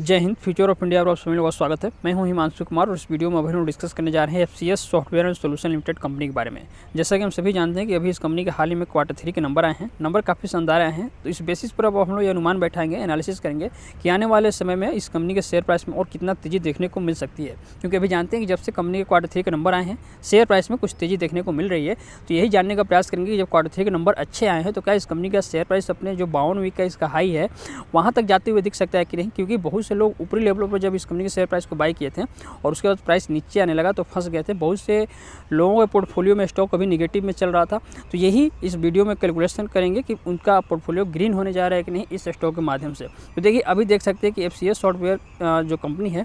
जय Hind future of India और आप सभी लोगों का स्वागत है मैं हूं हिमांशु कुमार और इस वीडियो में अभी हम डिस्कस करने जा रहे हैं FCS software and solution limited company के बारे में जैसा कि हम सभी जानते हैं कि अभी इस कंपनी के हाल ही में क्वार्टर थ्री के नंबर आए हैं नंबर काफ़ी शानदार आए हैं तो इस बेसिस पर अब हम लोग ये अनुमान बैठाएंगे एनालिसिस करेंगे कि आने वाले समय में इस कंपनी के शेयर प्राइस में और कितना तेज़ी देखने को मिल सकती है क्योंकि अभी जानते हैं कि जब से कंपनी के क्वार्टर थ्री के नंबर आए हैं शेयर प्राइस में कुछ तेज़ी देखने को मिल रही है तो यही जानने का प्रयास करेंगे कि जब क्वार्टर थ्री के नंबर अच्छे आए हैं तो क्या इस कंपनी का शेयर प्राइस अपने जो बावन वीक का इसका हाई है वहाँ तक जाते हुए दिख सकता है कि नहीं क्योंकि बहुत से लोग ऊपरी लेवल पर जब इस कंपनी के शेयर प्राइस को बाई किए थे और उसके बाद प्राइस नीचे आने लगा तो फंस गए थे बहुत से लोगों के पोर्टफोलियो में स्टॉक अभी निगेटिव में चल रहा था तो यही इस वीडियो में कैलकुलेशन करेंगे कि उनका पोर्टफोलियो ग्रीन होने जा रहा है कि नहीं इस स्टॉक के माध्यम से तो देखिए अभी देख सकते हैं कि एफ सॉफ्टवेयर जो कंपनी है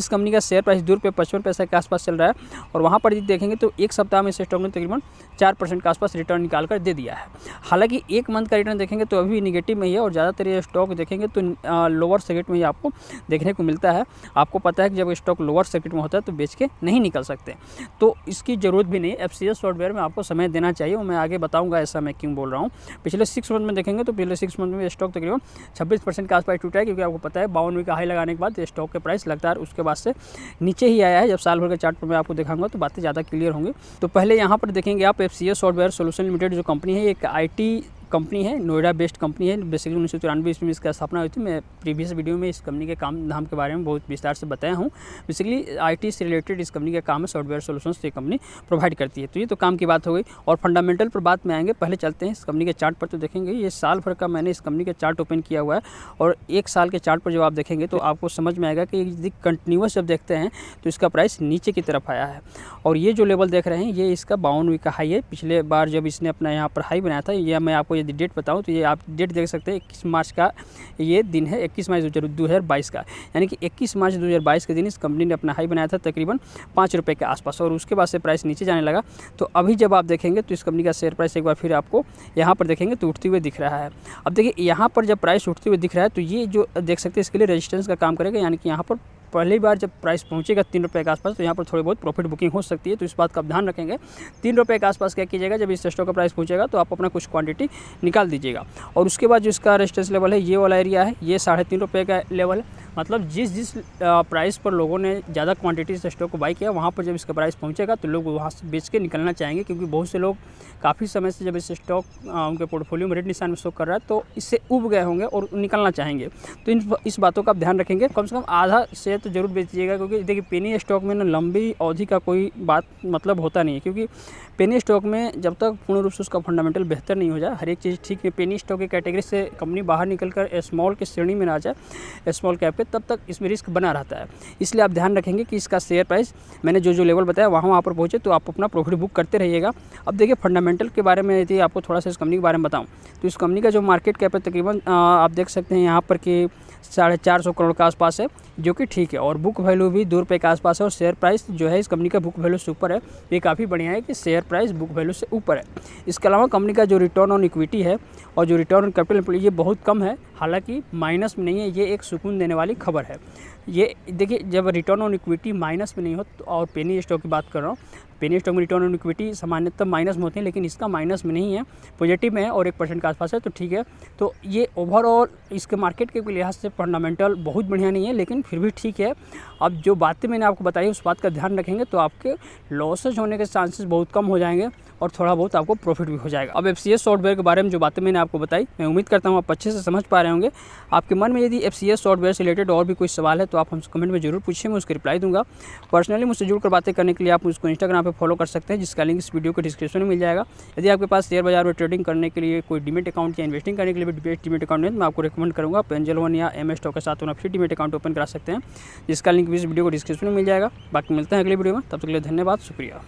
इस कंपनी का शेयर प्राइस दो रुपये पचपन पैसा के आसपास चल रहा है और वहाँ पर यदि देखेंगे तो एक सप्ताह में इस स्टॉक ने तकरीबन चार परसेंट के आसपास रिटर्न निकाल कर दे दिया है हालांकि एक मंथ का रिटर्न देखेंगे तो अभी निगेटिव में ही है और ज़्यादातर ये स्टॉक देखेंगे तो लोअर सेगेट में ही आपको देखने को मिलता है आपको पता है कि जब स्टॉक लोअर सर्किट में होता है तो बेच के नहीं निकल सकते तो इसकी ज़रूरत भी नहीं एफ सॉफ्टवेयर में आपको समय देना चाहिए और मैं आगे बताऊँगा ऐसा मैं क्यों बोल रहा हूँ पिछले सिक्स मंथ में देखेंगे तो पिछले सिक्स मंथ में स्टॉक तकरीबन छब्बीस परसेंट के आसपास टूटा है क्योंकि आपको पता है बावनवे का हाई लगाने के बाद स्टॉक के प्राइस लगातार उसके बाद से नीचे ही आया है जब साल भर के चार्ट पर मैं आपको दिखाऊंगा तो बातें ज़्यादा क्लियर होंगी तो पहले यहाँ पर देखेंगे आप एफ सॉफ्टवेयर सोल्यूशन लिमिटेड जो कंपनी है एक आई कंपनी है नोएडा बेस्ड कंपनी है बेसिकली उन्नीस सौ चौरानवे ईस्वी में इसका स्थापना हुई थी मैं प्रीवियस वीडियो में इस कंपनी के काम धाम के बारे में बहुत विस्तार से बताया हूँ बेसिकली आईटी से रिलेटेड इस कंपनी का काम है सॉफ्टवेयर सोल्यूशन ये कंपनी प्रोवाइड करती है तो ये तो काम की बात हो गई और फंडामेंटल पर बात में आएंगे पहले चलते हैं इस कंपनी के चार्ट पर तो देखेंगे ये साल भर का मैंने इस कंपनी का चार्ट ओपन किया हुआ है और एक साल के चार्ट पर जब आप देखेंगे तो आपको समझ में आएगा कि यदि कंटिन्यूस जब देखते हैं तो इसका प्राइस नीचे की तरफ आया है और ये जो लेवल देख रहे हैं ये इसका बावन वीक का हाई है पिछले बार जब इसने अपना यहाँ पर हाई बनाया था यह मैं आपको यदि डेट बताऊँ तो ये आप डेट देख सकते हैं इक्कीस मार्च का ये दिन है इक्कीस मार्च दो हज़ार बाईस का यानी कि इक्कीस मार्च दो हज़ार बाईस के दिन इस कंपनी ने अपना हाई बनाया था तकरीबन पाँच रुपये के आसपास और उसके बाद से प्राइस नीचे जाने लगा तो अभी जब आप देखेंगे तो इस कंपनी का शेयर प्राइस एक बार फिर आपको यहाँ पर देखेंगे तो उठते हुए दिख रहा है अब देखिए यहाँ पर जब प्राइस उठते हुए दिख रहा है तो ये जो देख सकते हैं इसके लिए रजिस्टेंस का काम करेगा यानी कि यहाँ पर पहली बार जब प्राइस पहुँचेगा तीन रुपये के आसपास तो यहाँ पर थोड़ी बहुत प्रॉफिट बुकिंग हो सकती है तो इस बात का ध्यान रखेंगे तीन रुपये के आसपास क्या कीजिएगा जब इस स्टॉक का प्राइस पहुँचेगा तो आप अपना कुछ क्वांटिटी निकाल दीजिएगा और उसके बाद जो इसका रेस्टेंस लेवल है ये वाला एरिया है ये साढ़े तीन रुपये का लेवल है मतलब जिस जिस प्राइस पर लोगों ने ज़्यादा क्वांटिटी से स्टॉक को बाई किया वहाँ पर जब इसका प्राइस पहुँचेगा तो लोग वहाँ से बेच के निकलना चाहेंगे क्योंकि बहुत से लोग काफ़ी समय से जब इस स्टॉक उनके पोर्टफोलियो में रेड निशान में स्टॉक कर रहा है तो इससे उब गए होंगे और निकलना चाहेंगे तो इन इस बातों का ध्यान रखेंगे कम से कम आधा शेयर तो ज़रूर बेचिएगा क्योंकि देखिए पेनी स्टॉक में ना लंबी अवधि का कोई बात मतलब होता नहीं है क्योंकि पेनी स्टॉक में जब तक पूर्ण रूप से उसका फंडामेंटल बेहतर नहीं हो जाए हर एक चीज़ ठीक है पेनी स्टॉक की कैटेगरी से कंपनी बाहर निकल कर स्मॉल की श्रेणी में ना आ जाए स्मॉल कैप पर तब तक इसमें रिस्क बना रहता है इसलिए आप ध्यान रखेंगे कि इसका शेयर प्राइस मैंने जो जो लेवल बताया वहाँ वहाँ पर पहुँचे तो आप अपना प्रॉफिट बुक करते रहिएगा अब देखिए फंडामेंटल के बारे में यदि आपको थोड़ा सा इस कंपनी के बारे में बताऊँ तो इस कंपनी का जो मार्केट कैप है तकरीबन आप देख सकते हैं यहाँ पर कि साढ़े चार सौ करोड़ के आसपास है जो कि ठीक ठीक है और बुक वैल्यू भी दो रुपये के आसपास है और शेयर प्राइस जो है इस कंपनी का बुक वैल्यू से ऊपर है ये काफ़ी बढ़िया है कि शेयर प्राइस बुक वैल्यू से ऊपर है इसके अलावा कंपनी का जो रिटर्न ऑन इक्विटी है और जो रिटर्न ऑन कैपिटल ये बहुत कम है हालाँकि माइनस में नहीं है ये एक सुकून देने वाली खबर है ये देखिए जब रिटर्न ऑन इक्विटी माइनस में नहीं हो तो और पेनी स्टॉक की बात कर रहा हूँ पेनी स्टॉक में रिटर्न ऑन इक्विटी सामान्यतः माइनस में होते हैं लेकिन इसका माइनस में नहीं है पॉजिटिव में है और एक परसेंट के आसपास है तो ठीक है तो ये ओवरऑल इसके मार्केट के लिहाज से फंडामेंटल बहुत बढ़िया नहीं है लेकिन फिर भी ठीक है अब जो बातें मैंने आपको बताई उस बात का ध्यान रखेंगे तो आपके लॉसेज होने के चांसेस बहुत कम हो जाएंगे और थोड़ा बहुत आपको प्रॉफिट भी हो जाएगा अब एफ सॉफ्टवेयर के बारे में जो बातें मैंने आपको बताई मैं उम्मीद करता हूँ आप अच्छे से समझ पा रहे होंगे आपके मन में यदि एफ सॉफ्टवेयर से रिलेटेड और भी कोई सवाल है तो आप हमसे कमेंट में जरूर पूछिए मैं उसकी रिप्लाई दूंगा पर्सनली मुझसे जुड़कर बातें करने के लिए आप उसको इंस्टाग्राम पर फॉलो कर सकते हैं जिसका लिंक इस वीडियो के डिस्क्रिप्शन में मिल जाएगा यदि आपके पास शेयर बाजार में ट्रेडिंग करने के लिए कोई डिमेट अकाउंट या इन्वेस्टिंग करने के लिए भी डिमेट अकाउंट है तो मैं आपको रिकमेंड करूँगा आप एंजल वन या एम स्टॉक के साथ उन्हें फिर डिमेट अकाउंट ओपन करा सकते हैं जिसका लिंक भी इस वीडियो को डिस्क्रिप्शन में मिल जाएगा बाकी मिलते हैं अगले वीडियो में तब तक के लिए धन्यवाद शुक्रिया